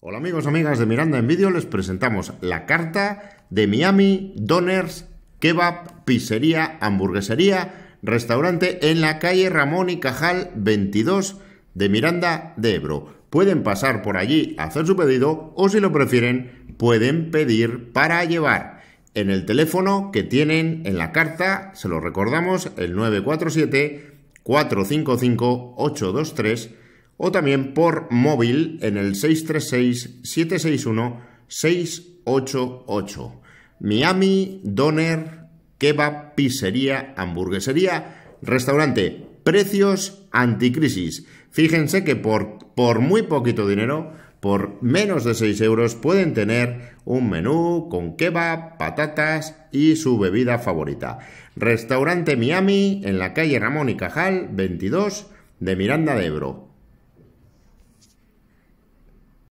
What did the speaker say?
Hola amigos, amigas de Miranda en Vídeo, les presentamos la carta de Miami Doners Kebab, Pizzería, Hamburguesería, Restaurante en la calle Ramón y Cajal 22 de Miranda de Ebro. Pueden pasar por allí a hacer su pedido o si lo prefieren pueden pedir para llevar. En el teléfono que tienen en la carta, se lo recordamos, el 947 455 823 o también por móvil en el 636-761-688. Miami Doner Kebab Pizzería Hamburguesería Restaurante. Precios anticrisis. Fíjense que por, por muy poquito dinero, por menos de 6 euros, pueden tener un menú con kebab, patatas y su bebida favorita. Restaurante Miami en la calle Ramón y Cajal 22 de Miranda de Ebro.